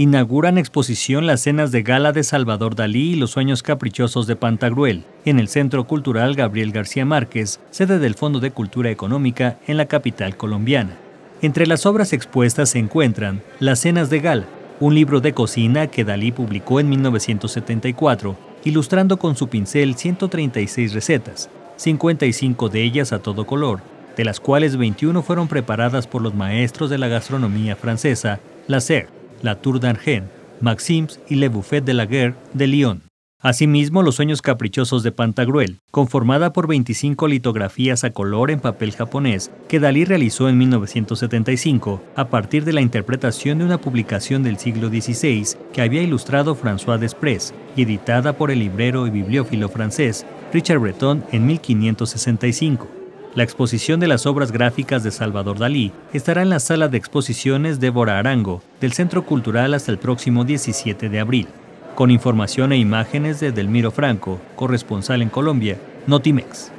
inauguran exposición las cenas de gala de Salvador Dalí y los sueños caprichosos de Pantagruel, en el Centro Cultural Gabriel García Márquez, sede del Fondo de Cultura Económica en la capital colombiana. Entre las obras expuestas se encuentran Las cenas de gala, un libro de cocina que Dalí publicó en 1974, ilustrando con su pincel 136 recetas, 55 de ellas a todo color, de las cuales 21 fueron preparadas por los maestros de la gastronomía francesa, la la Tour d'Argent, Maxims y Le Buffet de la Guerre de Lyon. Asimismo, Los Sueños Caprichosos de Pantagruel, conformada por 25 litografías a color en papel japonés que Dalí realizó en 1975 a partir de la interpretación de una publicación del siglo XVI que había ilustrado François Desprez y editada por el librero y bibliófilo francés Richard Breton en 1565. La exposición de las obras gráficas de Salvador Dalí estará en la sala de exposiciones Débora Arango del Centro Cultural hasta el próximo 17 de abril. Con información e imágenes de Delmiro Franco, corresponsal en Colombia, Notimex.